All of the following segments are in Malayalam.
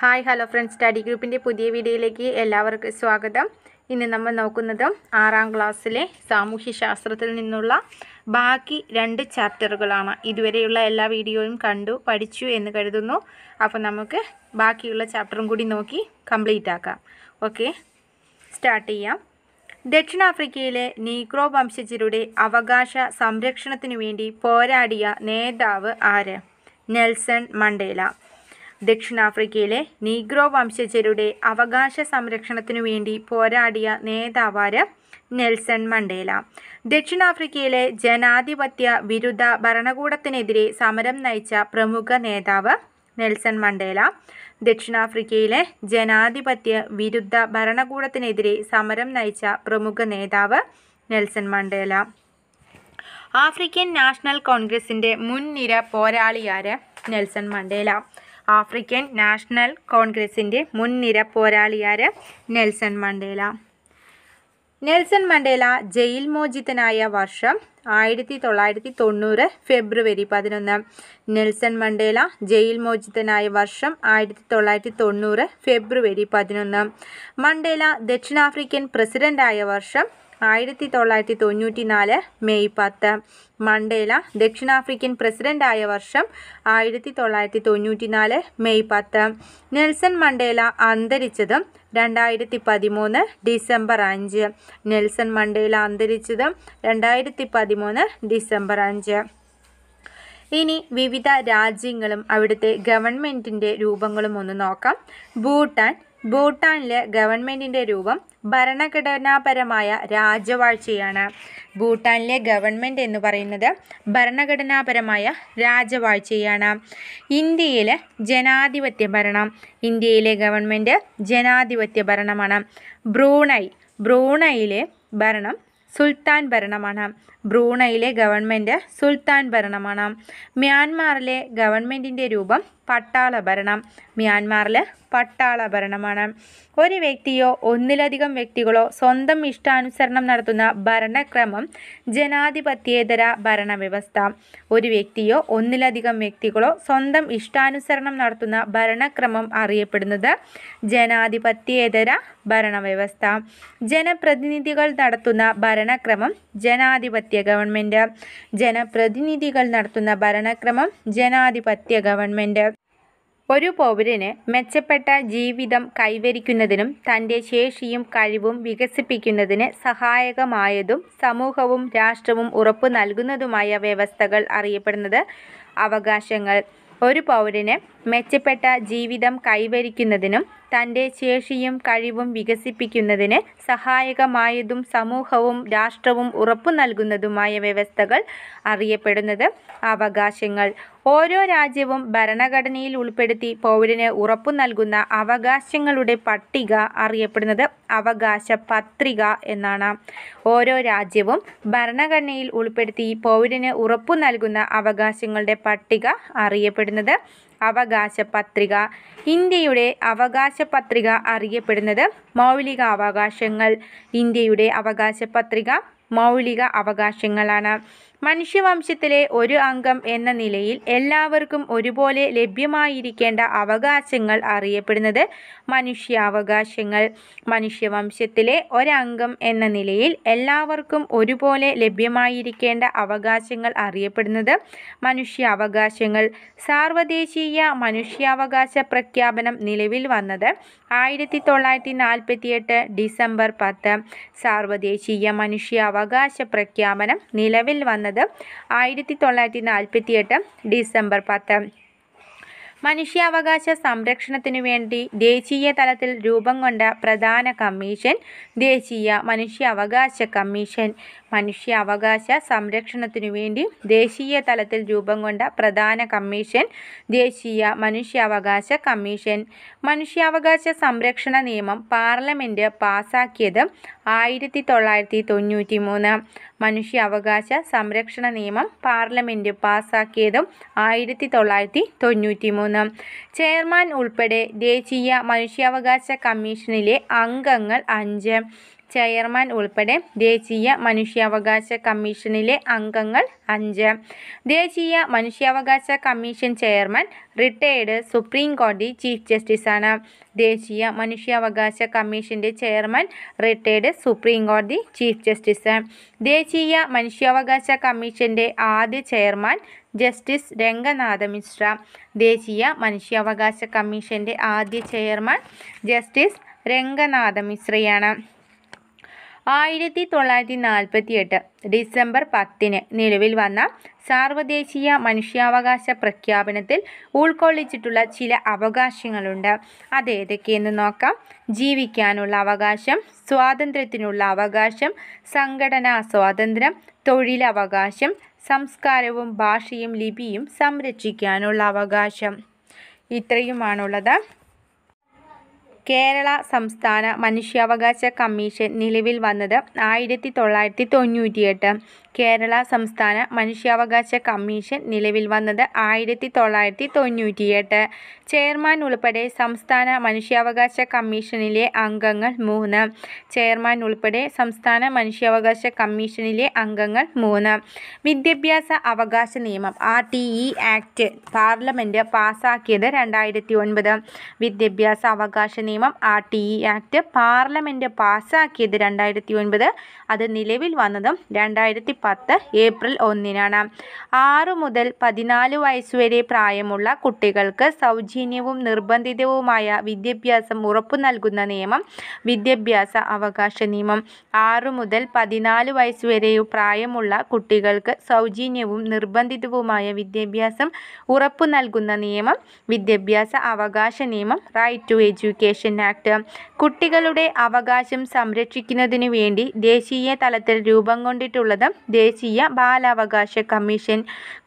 ഹായ് ഹലോ ഫ്രണ്ട്സ് സ്റ്റഡി ഗ്രൂപ്പിൻ്റെ പുതിയ വീഡിയോയിലേക്ക് എല്ലാവർക്കും സ്വാഗതം ഇന്ന് നമ്മൾ നോക്കുന്നത് ആറാം ക്ലാസ്സിലെ സാമൂഹ്യശാസ്ത്രത്തിൽ നിന്നുള്ള ബാക്കി രണ്ട് ചാപ്റ്ററുകളാണ് ഇതുവരെയുള്ള എല്ലാ വീഡിയോയും കണ്ടു പഠിച്ചു എന്ന് കരുതുന്നു അപ്പോൾ നമുക്ക് ബാക്കിയുള്ള ചാപ്റ്ററും കൂടി നോക്കി കംപ്ലീറ്റ് ആക്കാം ഓക്കെ സ്റ്റാർട്ട് ചെയ്യാം ദക്ഷിണാഫ്രിക്കയിലെ നീഗ്രോ വംശജരുടെ അവകാശ സംരക്ഷണത്തിനു വേണ്ടി പോരാടിയ നേതാവ് ആര് നെൽസൺ മണ്ടേല ദക്ഷിണാഫ്രിക്കയിലെ നീഗ്രോ വംശജരുടെ അവകാശ സംരക്ഷണത്തിനു വേണ്ടി പോരാടിയ നേതാവാര് നെൽസൺ മണ്ടേല ദക്ഷിണാഫ്രിക്കയിലെ ജനാധിപത്യ വിരുദ്ധ ഭരണകൂടത്തിനെതിരെ സമരം നയിച്ച പ്രമുഖ നേതാവ് നെൽസൺ മണ്ടേല ദക്ഷിണാഫ്രിക്കയിലെ ജനാധിപത്യ വിരുദ്ധ ഭരണകൂടത്തിനെതിരെ സമരം നയിച്ച പ്രമുഖ നേതാവ് നെൽസൺ മണ്ടേല ആഫ്രിക്കൻ നാഷണൽ കോൺഗ്രസിൻ്റെ മുൻനിര പോരാളിയാര് നെൽസൺ മണ്ടേല ആഫ്രിക്കൻ നാഷണൽ കോൺഗ്രസിൻ്റെ മുൻനിര പോരാളിയാര് Nelson Mandela Nelson Mandela jail മോചിതനായ വർഷം ആയിരത്തി തൊള്ളായിരത്തി തൊണ്ണൂറ് ഫെബ്രുവരി പതിനൊന്ന് നെൽസൺ മണ്ടേല ജയിൽ മോചിതനായ വർഷം ആയിരത്തി തൊള്ളായിരത്തി തൊണ്ണൂറ് ഫെബ്രുവരി പതിനൊന്ന് മണ്ടേല ദക്ഷിണാഫ്രിക്കൻ പ്രസിഡൻ്റായ വർഷം ആയിരത്തി തൊള്ളായിരത്തി തൊണ്ണൂറ്റി നാല് മെയ് പത്ത് മണ്ടേല ദക്ഷിണാഫ്രിക്കൻ പ്രസിഡന്റായ വർഷം ആയിരത്തി തൊള്ളായിരത്തി തൊണ്ണൂറ്റി നാല് മെയ് പത്ത് നെൽസൺ മണ്ടേല അന്തരിച്ചതും രണ്ടായിരത്തി പതിമൂന്ന് ഡിസംബർ അഞ്ച് നെൽസൺ മണ്ടേല അന്തരിച്ചതും രണ്ടായിരത്തി പതിമൂന്ന് ഡിസംബർ അഞ്ച് ഇനി വിവിധ രാജ്യങ്ങളും അവിടുത്തെ ഗവൺമെൻറ്റിൻ്റെ രൂപങ്ങളും ഒന്ന് നോക്കാം ഭൂട്ടാൻ ഭൂട്ടാനിലെ ഗവൺമെൻറ്റിൻ്റെ രൂപം ഭരണഘടനാപരമായ രാജവാഴ്ചയാണ് ഭൂട്ടാനിലെ ഗവൺമെൻറ് എന്ന് പറയുന്നത് ഭരണഘടനാപരമായ രാജവാഴ്ചയാണ് ഇന്ത്യയിലെ ജനാധിപത്യ ഭരണം ഇന്ത്യയിലെ ഗവൺമെൻറ് ജനാധിപത്യ ഭരണമാണ് ബ്രൂണൈ ബ്രൂണൈയിലെ ഭരണം സുൽത്താൻ ഭരണമാണ് ബ്രൂണയിലെ ഗവൺമെൻറ് സുൽത്താൻ ഭരണമാണ് മ്യാൻമാറിലെ ഗവൺമെൻറ്റിൻ്റെ രൂപം ഭരണം മ്യാൻമാറിൽ ഭരണമാണ് ഒരു വ്യക്തിയോ ഒന്നിലധികം വ്യക്തികളോ സ്വന്തം ഇഷ്ടാനുസരണം നടത്തുന്ന ഭരണക്രമം ജനാധിപത്യേതര ഭരണവ്യവസ്ഥ ഒരു വ്യക്തിയോ ഒന്നിലധികം വ്യക്തികളോ സ്വന്തം ഇഷ്ടാനുസരണം നടത്തുന്ന ഭരണക്രമം അറിയപ്പെടുന്നത് ജനാധിപത്യേതര ഭരണവ്യവസ്ഥ ജനപ്രതിനിധികൾ നടത്തുന്ന ഭരണക്രമം ജനാധിപത്യ ഗവൺമെൻറ് ജനപ്രതിനിധികൾ നടത്തുന്ന ഭരണക്രമം ജനാധിപത്യ ഗവൺമെൻറ് ഒരു പൗരന് മെച്ചപ്പെട്ട ജീവിതം കൈവരിക്കുന്നതിനും തൻ്റെ ശേഷിയും കഴിവും വികസിപ്പിക്കുന്നതിന് സഹായകമായതും സമൂഹവും രാഷ്ട്രവും ഉറപ്പ് നൽകുന്നതുമായ വ്യവസ്ഥകൾ അറിയപ്പെടുന്നത് അവകാശങ്ങൾ ഒരു പൗരന് മെച്ചപ്പെട്ട ജീവിതം കൈവരിക്കുന്നതിനും തൻ്റെ ശേഷിയും കഴിവും വികസിപ്പിക്കുന്നതിന് സഹായകമായതും സമൂഹവും രാഷ്ട്രവും ഉറപ്പു നൽകുന്നതുമായ വ്യവസ്ഥകൾ അറിയപ്പെടുന്നത് അവകാശങ്ങൾ ഓരോ രാജ്യവും ഭരണഘടനയിൽ ഉൾപ്പെടുത്തി പൗരന് ഉറപ്പു നൽകുന്ന അവകാശങ്ങളുടെ പട്ടിക അറിയപ്പെടുന്നത് അവകാശ പത്രിക എന്നാണ് ഓരോ രാജ്യവും ഭരണഘടനയിൽ ഉൾപ്പെടുത്തി പൗരന് ഉറപ്പു നൽകുന്ന അവകാശങ്ങളുടെ പട്ടിക അറിയപ്പെടുന്നത് അവകാശ പത്രിക ഇന്ത്യയുടെ അവകാശ പത്രിക അറിയപ്പെടുന്നത് മൗലിക അവകാശങ്ങൾ ഇന്ത്യയുടെ അവകാശ പത്രിക മൗലിക അവകാശങ്ങളാണ് മനുഷ്യവംശത്തിലെ ഒരു അംഗം എന്ന നിലയിൽ എല്ലാവർക്കും ഒരുപോലെ ലഭ്യമായിരിക്കേണ്ട അവകാശങ്ങൾ അറിയപ്പെടുന്നത് മനുഷ്യാവകാശങ്ങൾ മനുഷ്യവംശത്തിലെ ഒരംഗം എന്ന നിലയിൽ എല്ലാവർക്കും ഒരുപോലെ ലഭ്യമായിരിക്കേണ്ട അവകാശങ്ങൾ അറിയപ്പെടുന്നത് മനുഷ്യാവകാശങ്ങൾ സാർവദേശീയ മനുഷ്യാവകാശ പ്രഖ്യാപനം നിലവിൽ വന്നത് ആയിരത്തി തൊള്ളായിരത്തി നാൽപ്പത്തി എട്ട് ഡിസംബർ പത്ത് സാർവദേശീയ മനുഷ്യാവകാശ പ്രഖ്യാപനം നിലവിൽ വന്നത് ആയിരത്തി തൊള്ളായിരത്തി നാൽപ്പത്തി എട്ട് ഡിസംബർ പത്ത് മനുഷ്യാവകാശ സംരക്ഷണത്തിനു വേണ്ടി ദേശീയ തലത്തിൽ രൂപം കൊണ്ട പ്രധാന കമ്മീഷൻ ദേശീയ മനുഷ്യാവകാശ കമ്മീഷൻ മനുഷ്യാവകാശ സംരക്ഷണത്തിനു വേണ്ടി ദേശീയ തലത്തിൽ രൂപം കൊണ്ട പ്രധാന കമ്മീഷൻ ദേശീയ മനുഷ്യാവകാശ കമ്മീഷൻ മനുഷ്യാവകാശ സംരക്ഷണ നിയമം പാർലമെൻറ്റ് പാസാക്കിയത് ആയിരത്തി തൊള്ളായിരത്തി തൊണ്ണൂറ്റി മൂന്ന് മനുഷ്യാവകാശ സംരക്ഷണ നിയമം പാർലമെൻറ്റ് പാസാക്കിയതും ആയിരത്തി തൊള്ളായിരത്തി തൊണ്ണൂറ്റി മൂന്ന് ചെയർമാൻ ഉൾപ്പെടെ ദേശീയ മനുഷ്യാവകാശ കമ്മീഷനിലെ അംഗങ്ങൾ അഞ്ച് ചെയർമാൻ ഉൾപ്പെടെ ദേശീയ മനുഷ്യാവകാശ കമ്മീഷനിലെ അംഗങ്ങൾ അഞ്ച് ദേശീയ മനുഷ്യാവകാശ കമ്മീഷൻ ചെയർമാൻ റിട്ടയേർഡ് സുപ്രീം കോടതി ചീഫ് ജസ്റ്റിസാണ് ദേശീയ മനുഷ്യാവകാശ കമ്മീഷൻ്റെ ചെയർമാൻ റിട്ടയേർഡ് സുപ്രീം കോടതി ചീഫ് ജസ്റ്റിസ് ദേശീയ മനുഷ്യാവകാശ കമ്മീഷൻ്റെ ആദ്യ ചെയർമാൻ ജസ്റ്റിസ് രംഗനാഥ മിശ്ര ദേശീയ മനുഷ്യാവകാശ കമ്മീഷൻ്റെ ആദ്യ ചെയർമാൻ ജസ്റ്റിസ് രംഗനാഥ മിശ്രയാണ് ആയിരത്തി തൊള്ളായിരത്തി എട്ട് ഡിസംബർ പത്തിന് നിലവിൽ വന്ന സാർവദേശീയ മനുഷ്യാവകാശ പ്രഖ്യാപനത്തിൽ ഉൾക്കൊള്ളിച്ചിട്ടുള്ള ചില അവകാശങ്ങളുണ്ട് അതേതൊക്കെയെന്ന് നോക്കാം ജീവിക്കാനുള്ള അവകാശം സ്വാതന്ത്ര്യത്തിനുള്ള അവകാശം സംഘടനാ സ്വാതന്ത്ര്യം തൊഴിലവകാശം സംസ്കാരവും ഭാഷയും ലിപിയും സംരക്ഷിക്കാനുള്ള അവകാശം ഇത്രയുമാണുള്ളത് കേരള സംസ്ഥാന മനുഷ്യാവകാശ കമ്മീഷൻ നിലവിൽ വന്നത് ആയിരത്തി തൊള്ളായിരത്തി തൊണ്ണൂറ്റിയെട്ട് കേരള സംസ്ഥാന മനുഷ്യാവകാശ കമ്മീഷൻ നിലവിൽ വന്നത് ആയിരത്തി തൊള്ളായിരത്തി തൊണ്ണൂറ്റിയെട്ട് ചെയർമാൻ ഉൾപ്പെടെ സംസ്ഥാന മനുഷ്യാവകാശ കമ്മീഷനിലെ അംഗങ്ങൾ മൂന്ന് ചെയർമാൻ ഉൾപ്പെടെ സംസ്ഥാന മനുഷ്യാവകാശ കമ്മീഷനിലെ അംഗങ്ങൾ മൂന്ന് വിദ്യാഭ്യാസ അവകാശ നിയമം R T E act parliament പാസാക്കിയത് രണ്ടായിരത്തി ഒൻപത് വിദ്യാഭ്യാസ അവകാശ നിയമം R T E act parliament പാസാക്കിയത് രണ്ടായിരത്തി ഒൻപത് അത് നിലവിൽ വന്നതും രണ്ടായിരത്തി പത്ത് ഏപ്രിൽ ഒന്നിനാണ് ആറു മുതൽ പതിനാല് വയസ്സുവരെ പ്രായമുള്ള കുട്ടികൾക്ക് സൗജന്യവും നിർബന്ധിതവുമായ വിദ്യാഭ്യാസം ഉറപ്പു നൽകുന്ന നിയമം വിദ്യാഭ്യാസ അവകാശ നിയമം ആറു മുതൽ പതിനാല് വയസ്സുവരെ പ്രായമുള്ള കുട്ടികൾക്ക് സൗജന്യവും നിർബന്ധിതവുമായ വിദ്യാഭ്യാസം ഉറപ്പു നൽകുന്ന നിയമം വിദ്യാഭ്യാസ അവകാശ നിയമം റൈറ്റ് ടു എഡ്യൂക്കേഷൻ ആക്ട് കുട്ടികളുടെ അവകാശം സംരക്ഷിക്കുന്നതിനു വേണ്ടി ദേശീയ തലത്തിൽ രൂപം കൊണ്ടിട്ടുള്ളത് ദേശീയ ബാലാവകാശ കമ്മീഷൻ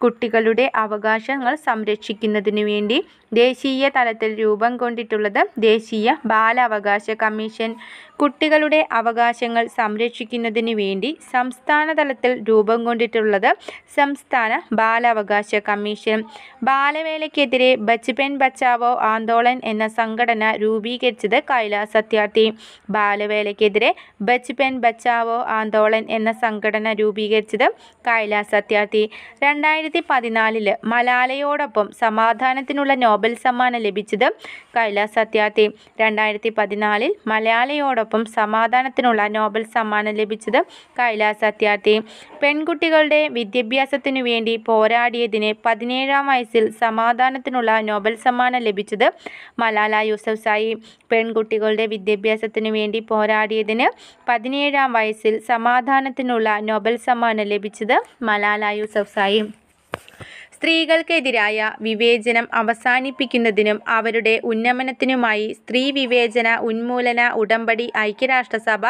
കുട്ടികളുടെ അവകാശങ്ങൾ സംരക്ഷിക്കുന്നതിന് വേണ്ടി ദേശീയ തലത്തിൽ രൂപം കൊണ്ടിട്ടുള്ളത് ദേശീയ ബാലാവകാശ കമ്മീഷൻ കുട്ടികളുടെ അവകാശങ്ങൾ സംരക്ഷിക്കുന്നതിന് വേണ്ടി സംസ്ഥാന തലത്തിൽ രൂപം കൊണ്ടിട്ടുള്ളത് സംസ്ഥാന ബാലാവകാശ കമ്മീഷൻ ബാലവേലയ്ക്കെതിരെ ബച്പൻ ബച്ചാവോ ആന്തോളൻ എന്ന സംഘടന രൂപീകരിച്ചത് കൈലാസ് സത്യാർത്ഥി ബാലവേലയ്ക്കെതിരെ ബച്പൻ ബച്ചാവോ ആന്തോളൻ എന്ന സംഘടന രൂപീകരിച്ചത് കൈലാസ് സത്യാർത്ഥി രണ്ടായിരത്തി പതിനാലില് മലാലയോടൊപ്പം സമാധാനത്തിനുള്ള നോബൽ സമ്മാനം ലഭിച്ചത് കൈലാസ് സത്യാർത്ഥി രണ്ടായിരത്തി പതിനാലിൽ മലയാളയോടൊപ്പം ഒപ്പം സമാധാനത്തിനുള്ള നോബൽ സമ്മാനം ലഭിച്ചത് കൈലാസ് സത്യാർത്ഥി പെൺകുട്ടികളുടെ വിദ്യാഭ്യാസത്തിനു വേണ്ടി പോരാടിയതിന് പതിനേഴാം വയസ്സിൽ സമാധാനത്തിനുള്ള നോബൽ സമ്മാനം ലഭിച്ചത് മലാല യൂസഫ് സായി പെൺകുട്ടികളുടെ വിദ്യാഭ്യാസത്തിനു വേണ്ടി പോരാടിയതിന് പതിനേഴാം വയസ്സിൽ സമാധാനത്തിനുള്ള നോബൽ സമ്മാനം ലഭിച്ചത് മലാല യൂസഫ് സായി സ്ത്രീകൾക്കെതിരായ വിവേചനം അവസാനിപ്പിക്കുന്നതിനും അവരുടെ ഉന്നമനത്തിനുമായി സ്ത്രീ വിവേചന ഉന്മൂലന ഉടമ്പടി ഐക്യരാഷ്ട്രസഭ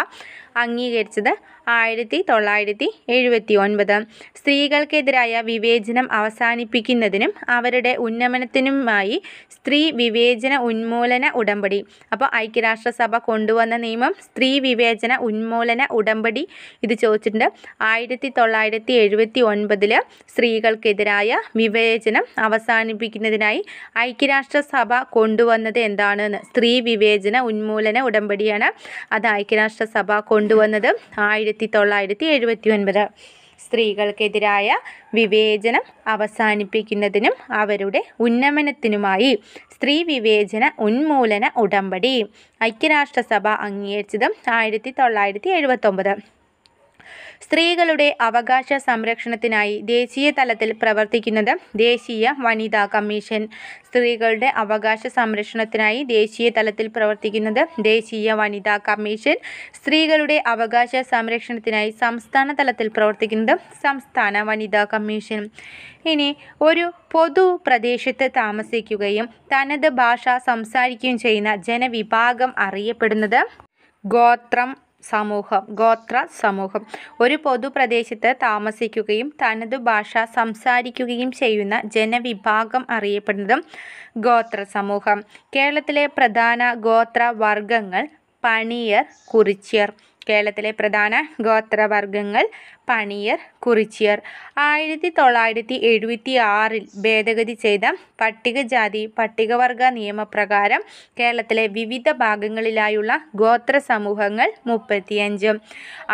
അംഗീകരിച്ചത് ആയിരത്തി തൊള്ളായിരത്തി എഴുപത്തി ഒൻപത് സ്ത്രീകൾക്കെതിരായ വിവേചനം അവസാനിപ്പിക്കുന്നതിനും അവരുടെ ഉന്നമനത്തിനുമായി സ്ത്രീ വിവേചന ഉന്മൂലന ഉടമ്പടി അപ്പോൾ ഐക്യരാഷ്ട്രസഭ കൊണ്ടുവന്ന നിയമം സ്ത്രീ വിവേചന ഉന്മൂലന ഉടമ്പടി ഇത് ചോദിച്ചിട്ടുണ്ട് ആയിരത്തി തൊള്ളായിരത്തി എഴുപത്തി ഒൻപതിൽ സ്ത്രീകൾക്കെതിരായ വിവേചനം അവസാനിപ്പിക്കുന്നതിനായി ഐക്യരാഷ്ട്രസഭ കൊണ്ടുവന്നത് എന്താണെന്ന് സ്ത്രീ വിവേചന ഉന്മൂലന ഉടമ്പടിയാണ് അത് ഐക്യരാഷ്ട്രസഭ കൊണ്ടുവന്നത് ആയിരത്തി ആയിരത്തി തൊള്ളായിരത്തി എഴുപത്തി ഒൻപത് സ്ത്രീകൾക്കെതിരായ വിവേചനം അവസാനിപ്പിക്കുന്നതിനും അവരുടെ ഉന്നമനത്തിനുമായി സ്ത്രീ വിവേചന ഉന്മൂലന ഉടമ്പടി ഐക്യരാഷ്ട്രസഭ അംഗീകരിച്ചതും ആയിരത്തി തൊള്ളായിരത്തി എഴുപത്തൊമ്പത് സ്ത്രീകളുടെ അവകാശ സംരക്ഷണത്തിനായി ദേശീയ തലത്തിൽ പ്രവർത്തിക്കുന്നത് ദേശീയ വനിതാ കമ്മീഷൻ സ്ത്രീകളുടെ അവകാശ സംരക്ഷണത്തിനായി ദേശീയ തലത്തിൽ പ്രവർത്തിക്കുന്നത് ദേശീയ വനിതാ കമ്മീഷൻ സ്ത്രീകളുടെ അവകാശ സംരക്ഷണത്തിനായി സംസ്ഥാന തലത്തിൽ പ്രവർത്തിക്കുന്നത് സംസ്ഥാന വനിതാ കമ്മീഷൻ ഇനി ഒരു പൊതു പ്രദേശത്ത് താമസിക്കുകയും തനത് ഭാഷ സംസാരിക്കുകയും ചെയ്യുന്ന ജനവിഭാഗം അറിയപ്പെടുന്നത് ഗോത്രം സമൂഹം ഗോത്ര സമൂഹം ഒരു പൊതുപ്രദേശത്ത് താമസിക്കുകയും തനതു ഭാഷ സംസാരിക്കുകയും ചെയ്യുന്ന ജനവിഭാഗം അറിയപ്പെടുന്നതും ഗോത്ര സമൂഹം കേരളത്തിലെ പ്രധാന ഗോത്ര വർഗങ്ങൾ പണിയർ കുറിച്യർ കേരളത്തിലെ പ്രധാന ഗോത്രവർഗങ്ങൾ പണിയർ കുറിച്ചിയർ ആയിരത്തി തൊള്ളായിരത്തി എഴുപത്തി ആറിൽ ഭേദഗതി ചെയ്ത പട്ടികജാതി പട്ടികവർഗ നിയമപ്രകാരം കേരളത്തിലെ വിവിധ ഭാഗങ്ങളിലായുള്ള ഗോത്ര സമൂഹങ്ങൾ മുപ്പത്തിയഞ്ചും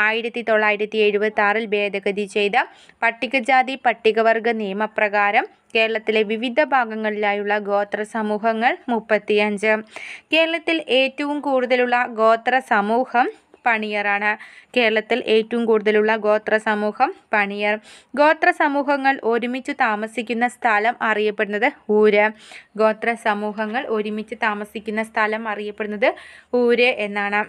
ആയിരത്തി തൊള്ളായിരത്തി എഴുപത്തി ആറിൽ ഭേദഗതി ചെയ്ത പട്ടികജാതി പട്ടികവർഗ നിയമപ്രകാരം കേരളത്തിലെ വിവിധ ഭാഗങ്ങളിലായുള്ള ഗോത്ര സമൂഹങ്ങൾ മുപ്പത്തിയഞ്ച് കേരളത്തിൽ ഏറ്റവും കൂടുതലുള്ള ഗോത്ര സമൂഹം പണിയറാണ് കേരളത്തിൽ ഏറ്റവും കൂടുതലുള്ള ഗോത്ര സമൂഹം പണിയർ ഗോത്ര സമൂഹങ്ങൾ ഒരുമിച്ച് താമസിക്കുന്ന സ്ഥലം അറിയപ്പെടുന്നത് ഊര് ഗോത്ര സമൂഹങ്ങൾ ഒരുമിച്ച് താമസിക്കുന്ന സ്ഥലം അറിയപ്പെടുന്നത് ഊര് എന്നാണ്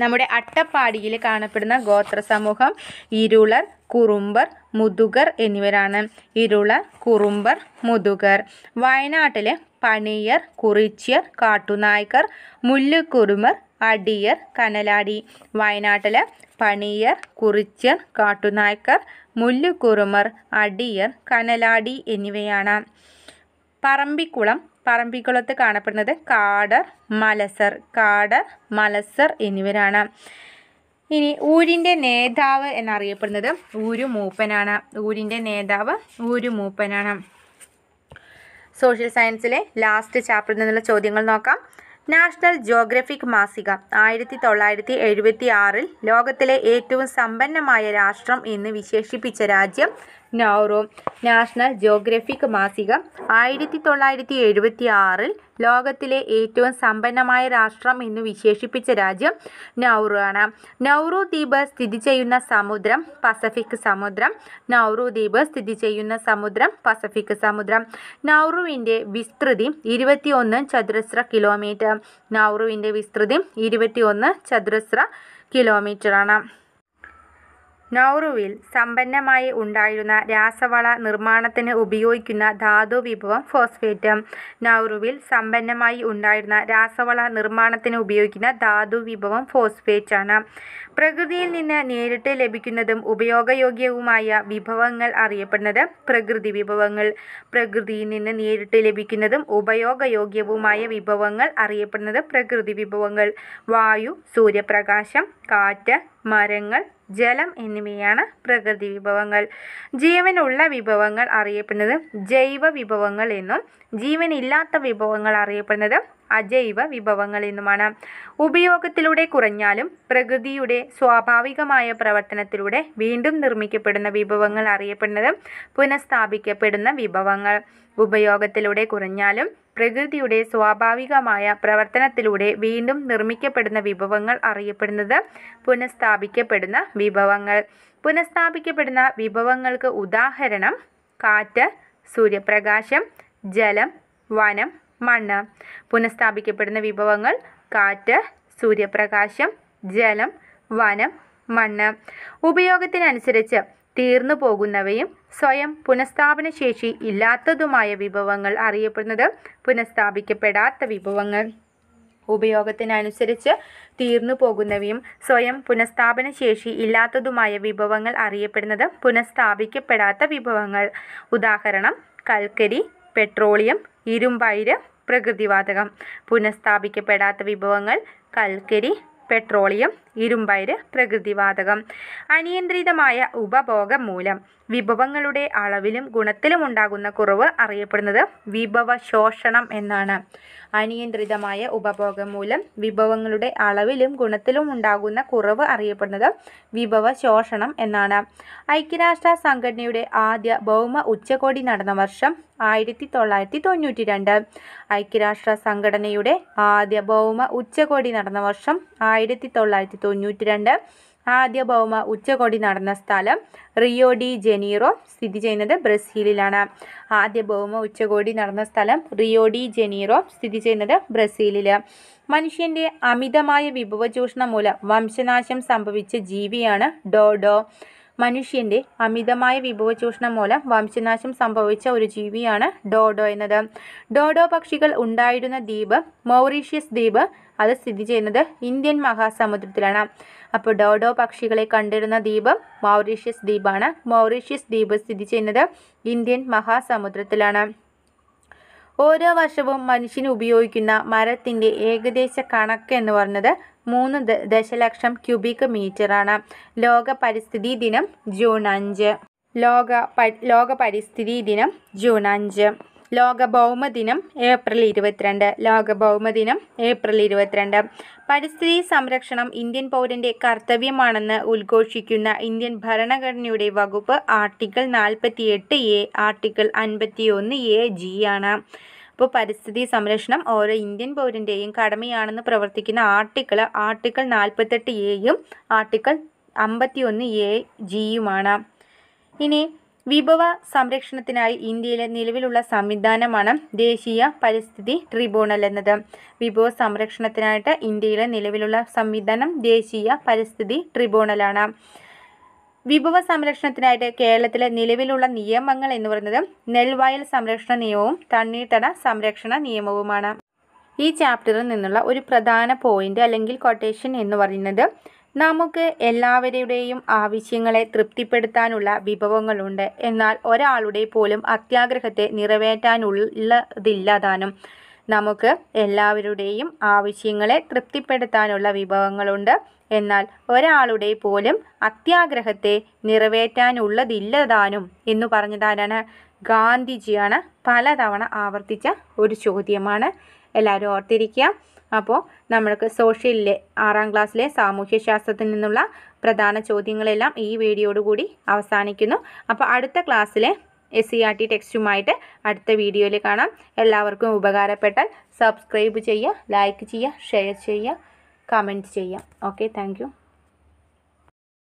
നമ്മുടെ അട്ടപ്പാടിയിൽ കാണപ്പെടുന്ന ഗോത്ര സമൂഹം ഇരുളർ കുറുമ്പർ മുതുകർ എന്നിവരാണ് ഇരുളർ കുറുമ്പർ മുതുകർ വയനാട്ടിലെ പണിയർ കുറിച്യർ കാട്ടുനായ്ക്കർ മുല്ലുകുറുമർ അടിയർ കനലാടി വയനാട്ടിൽ പണിയർ കുറിച്ചർ കാട്ടുനായ്ക്കർ മുല്ലുകുറുമർ അടിയർ കനലാടി എന്നിവയാണ് പറമ്പിക്കുളം പറമ്പിക്കുളത്ത് കാണപ്പെടുന്നത് കാടർ മലസർ കാടർ മലസർ എന്നിവരാണ് ഇനി ഊരിൻ്റെ നേതാവ് എന്നറിയപ്പെടുന്നത് ഊരു മൂപ്പനാണ് ഊരിൻ്റെ നേതാവ് ഊരു മൂപ്പനാണ് സോഷ്യൽ സയൻസിലെ ലാസ്റ്റ് ചാപ്റ്ററിൽ നിന്നുള്ള ചോദ്യങ്ങൾ നോക്കാം നാഷണൽ ജോഗ്രഫിക് മാസിക ആയിരത്തി തൊള്ളായിരത്തി എഴുപത്തി ആറിൽ ലോകത്തിലെ ഏറ്റവും സമ്പന്നമായ രാഷ്ട്രം എന്ന് വിശേഷിപ്പിച്ച രാജ്യം നൗറോ നാഷണൽ ജോഗ്രഫിക് മാസിക ആയിരത്തി തൊള്ളായിരത്തി എഴുപത്തി ആറിൽ ലോകത്തിലെ ഏറ്റവും സമ്പന്നമായ രാഷ്ട്രം എന്ന് വിശേഷിപ്പിച്ച രാജ്യം നൗറു ആണ് നൗറു ദ്വീപ് സ്ഥിതി ചെയ്യുന്ന സമുദ്രം പസഫിക് സമുദ്രം നൗറു ദ്വീപ് സ്ഥിതി ചെയ്യുന്ന സമുദ്രം പസഫിക് സമുദ്രം നൗറുവിൻ്റെ വിസ്തൃതി ഒന്ന് ചതുരശ്ര കിലോമീറ്റർ നൗറുവിൻ്റെ വിസ്തൃതി ഒന്ന് ചതുരശ്ര കിലോമീറ്ററാണ് നൗറുവിൽ സമ്പന്നമായി ഉണ്ടായിരുന്ന രാസവള നിർമ്മാണത്തിന് ഉപയോഗിക്കുന്ന ധാതുവിഭവം ഫോസ്ഫേറ്റ്. നൗറുവിൽ സമ്പന്നമായി ഉണ്ടായിരുന്ന രാസവള നിർമ്മാണത്തിന് ഉപയോഗിക്കുന്ന ധാതുവിഭവം ആണ് പ്രകൃതിയിൽ നിന്ന് നേരിട്ട് ലഭിക്കുന്നതും ഉപയോഗയോഗ്യവുമായ വിഭവങ്ങൾ അറിയപ്പെടുന്നത് പ്രകൃതിവിഭവങ്ങൾ. പ്രകൃതിയിൽ നിന്ന് നേരിട്ട് ലഭിക്കുന്നതും ഉപയോഗയോഗ്യവുമായ വിഭവങ്ങൾ അറിയപ്പെടുന്നത് പ്രകൃതിവിഭവങ്ങൾ. വായു, സൂര്യപ്രകാശം, കാറ്റ്, മരങ്ങൾ ജലം എന്നിവയാണ് പ്രകൃതി വിഭവങ്ങൾ ജീവനുള്ള വിഭവങ്ങൾ അറിയപ്പെടുന്നത് ജൈവ വിഭവങ്ങൾ എന്നും ജീവനില്ലാത്ത വിഭവങ്ങൾ അറിയപ്പെടുന്നത് അജൈവ വിഭവങ്ങൾ എന്നുമാണ് ഉപയോഗത്തിലൂടെ കുറഞ്ഞാലും പ്രകൃതിയുടെ സ്വാഭാവികമായ പ്രവർത്തനത്തിലൂടെ വീണ്ടും നിർമ്മിക്കപ്പെടുന്ന വിഭവങ്ങൾ അറിയപ്പെടുന്നത് പുനഃസ്ഥാപിക്കപ്പെടുന്ന വിഭവങ്ങൾ ഉപയോഗത്തിലൂടെ കുറഞ്ഞാലും പ്രകൃതിയുടെ സ്വാഭാവികമായ പ്രവർത്തനത്തിലൂടെ വീണ്ടും നിർമ്മിക്കപ്പെടുന്ന വിഭവങ്ങൾ അറിയപ്പെടുന്നത് പുനഃസ്ഥാപിക്കപ്പെടുന്ന വിഭവങ്ങൾ പുനഃസ്ഥാപിക്കപ്പെടുന്ന വിഭവങ്ങൾക്ക് ഉദാഹരണം കാറ്റ് സൂര്യപ്രകാശം ജലം വനം മണ്ണ് പുനഃസ്ഥാപിക്കപ്പെടുന്ന വിഭവങ്ങൾ കാറ്റ് സൂര്യപ്രകാശം ജലം വനം മണ്ണ് ഉപയോഗത്തിനനുസരിച്ച് തീർന്നു പോകുന്നവയും സ്വയം ശേഷി ഇല്ലാത്തതുമായ വിഭവങ്ങൾ അറിയപ്പെടുന്നത് പുനഃസ്ഥാപിക്കപ്പെടാത്ത വിഭവങ്ങൾ ഉപയോഗത്തിനനുസരിച്ച് തീർന്നു പോകുന്നവയും സ്വയം പുനഃസ്ഥാപന ശേഷി ഇല്ലാത്തതുമായ വിഭവങ്ങൾ അറിയപ്പെടുന്നത് പുനഃസ്ഥാപിക്കപ്പെടാത്ത വിഭവങ്ങൾ ഉദാഹരണം കൽക്കരി പെട്രോളിയം ഇരുമ്പയിര് പ്രകൃതിവാതകം പുനഃസ്ഥാപിക്കപ്പെടാത്ത വിഭവങ്ങൾ കൽക്കരി പെട്രോളിയം ഇരുമ്പയര് പ്രകൃതിവാതകം അനിയന്ത്രിതമായ ഉപഭോഗം മൂലം വിഭവങ്ങളുടെ അളവിലും ഗുണത്തിലും ഉണ്ടാകുന്ന കുറവ് അറിയപ്പെടുന്നത് വിഭവ ശോഷണം എന്നാണ് അനിയന്ത്രിതമായ ഉപഭോഗം മൂലം വിഭവങ്ങളുടെ അളവിലും ഗുണത്തിലും ഉണ്ടാകുന്ന കുറവ് അറിയപ്പെടുന്നത് വിഭവ ശോഷണം എന്നാണ് ഐക്യരാഷ്ട്ര സംഘടനയുടെ ആദ്യ ഭൗമ ഉച്ചകോടി നടന്ന വർഷം ആയിരത്തി തൊള്ളായിരത്തി തൊണ്ണൂറ്റി രണ്ട് ഐക്യരാഷ്ട്ര സംഘടനയുടെ ആദ്യ ഭൗമ ഉച്ചകോടി നടന്ന വർഷം ആയിരത്തി തൊള്ളായിരത്തി തൊണ്ണൂറ്റി രണ്ട് ആദ്യ ഭൗമ ഉച്ചകോടി നടന്ന സ്ഥലം റിയോ ഡി ജനീറോ സ്ഥിതി ചെയ്യുന്നത് ബ്രസീലിലാണ് ആദ്യ ഭൗമ ഉച്ചകോടി നടന്ന സ്ഥലം റിയോ ഡി ജനീറോ സ്ഥിതി ചെയ്യുന്നത് ബ്രസീലിൽ മനുഷ്യൻ്റെ അമിതമായ വിഭവചൂഷണം മൂലം വംശനാശം സംഭവിച്ച ജീവിയാണ് ഡോഡോ മനുഷ്യൻ്റെ അമിതമായ വിഭവചൂഷണം മൂലം വംശനാശം സംഭവിച്ച ഒരു ജീവിയാണ് ഡോഡോ എന്നത് ഡോഡോ പക്ഷികൾ ഉണ്ടായിരുന്ന ദ്വീപ് മൗറീഷ്യസ് ദ്വീപ് അത് സ്ഥിതി ചെയ്യുന്നത് ഇന്ത്യൻ മഹാസമുദ്രത്തിലാണ് അപ്പോൾ ഡോഡോ പക്ഷികളെ കണ്ടിരുന്ന ദ്വീപ് മൗറീഷ്യസ് ദ്വീപാണ് മൗറീഷ്യസ് ദ്വീപ് സ്ഥിതി ചെയ്യുന്നത് ഇന്ത്യൻ മഹാസമുദ്രത്തിലാണ് ഓരോ വർഷവും മനുഷ്യന് ഉപയോഗിക്കുന്ന മരത്തിൻ്റെ ഏകദേശ കണക്ക് എന്ന് പറഞ്ഞത് മൂന്ന് ദശലക്ഷം ക്യൂബിക് മീറ്ററാണ് ലോക പരിസ്ഥിതി ദിനം ജൂൺ അഞ്ച് ലോക ലോക പരിസ്ഥിതി ദിനം ജൂൺ അഞ്ച് ലോക ഭൗമ ദിനം ഏപ്രിൽ ഇരുപത്തിരണ്ട് ലോക ഭൗമ ദിനം ഏപ്രിൽ ഇരുപത്തിരണ്ട് പരിസ്ഥിതി സംരക്ഷണം ഇന്ത്യൻ പൗരൻ്റെ കർത്തവ്യമാണെന്ന് ഉദ്ഘോഷിക്കുന്ന ഇന്ത്യൻ ഭരണഘടനയുടെ വകുപ്പ് ആർട്ടിക്കിൾ നാൽപ്പത്തി എട്ട് എ ആർട്ടിക്കിൾ അൻപത്തി ഒന്ന് എ ജി ആണ് ഇപ്പോൾ പരിസ്ഥിതി സംരക്ഷണം ഓരോ ഇന്ത്യൻ പൗരൻ്റെയും കടമയാണെന്ന് പ്രവർത്തിക്കുന്ന ആർട്ടിക്കിൾ ആർട്ടിക്കിൾ നാൽപ്പത്തെട്ട് എയും ആർട്ടിക്കിൾ അമ്പത്തിയൊന്ന് എ ജിയുമാണ് ഇനി വിഭവ സംരക്ഷണത്തിനായി ഇന്ത്യയിലെ നിലവിലുള്ള സംവിധാനമാണ് ദേശീയ പരിസ്ഥിതി ട്രിബ്യൂണൽ എന്നത് വിഭവ സംരക്ഷണത്തിനായിട്ട് ഇന്ത്യയിലെ നിലവിലുള്ള സംവിധാനം ദേശീയ പരിസ്ഥിതി ട്രിബ്യൂണലാണ് വിഭവ സംരക്ഷണത്തിനായിട്ട് കേരളത്തിലെ നിലവിലുള്ള നിയമങ്ങൾ എന്ന് പറയുന്നത് നെൽവയൽ സംരക്ഷണ നിയമവും തണ്ണീർത്തട സംരക്ഷണ നിയമവുമാണ് ഈ ചാപ്റ്ററിൽ നിന്നുള്ള ഒരു പ്രധാന പോയിന്റ് അല്ലെങ്കിൽ കൊട്ടേഷൻ എന്ന് പറയുന്നത് നമുക്ക് എല്ലാവരുടെയും ആവശ്യങ്ങളെ തൃപ്തിപ്പെടുത്താനുള്ള വിഭവങ്ങളുണ്ട് എന്നാൽ ഒരാളുടെ പോലും അത്യാഗ്രഹത്തെ നിറവേറ്റാനുള്ളതില്ലാതാനും നമുക്ക് എല്ലാവരുടെയും ആവശ്യങ്ങളെ തൃപ്തിപ്പെടുത്താനുള്ള വിഭവങ്ങളുണ്ട് എന്നാൽ ഒരാളുടെ പോലും അത്യാഗ്രഹത്തെ നിറവേറ്റാനുള്ളതില്ലതാനും എന്ന് പറഞ്ഞതാരാണ് ഗാന്ധിജിയാണ് പലതവണ ആവർത്തിച്ച ഒരു ചോദ്യമാണ് എല്ലാവരും ഓർത്തിരിക്കുക അപ്പോൾ നമ്മൾക്ക് സോഷ്യലിലെ ആറാം ക്ലാസ്സിലെ സാമൂഹ്യശാസ്ത്രത്തിൽ നിന്നുള്ള പ്രധാന ചോദ്യങ്ങളെല്ലാം ഈ കൂടി അവസാനിക്കുന്നു അപ്പോൾ അടുത്ത ക്ലാസ്സിലെ എസ് സി ആർ ടി ടെക്സ്റ്റുമായിട്ട് അടുത്ത വീഡിയോയിൽ കാണാം എല്ലാവർക്കും ഉപകാരപ്പെട്ടാൽ സബ്സ്ക്രൈബ് ചെയ്യുക ലൈക്ക് ചെയ്യുക ഷെയർ ചെയ്യുക कमेंट्स ओके थैंक यू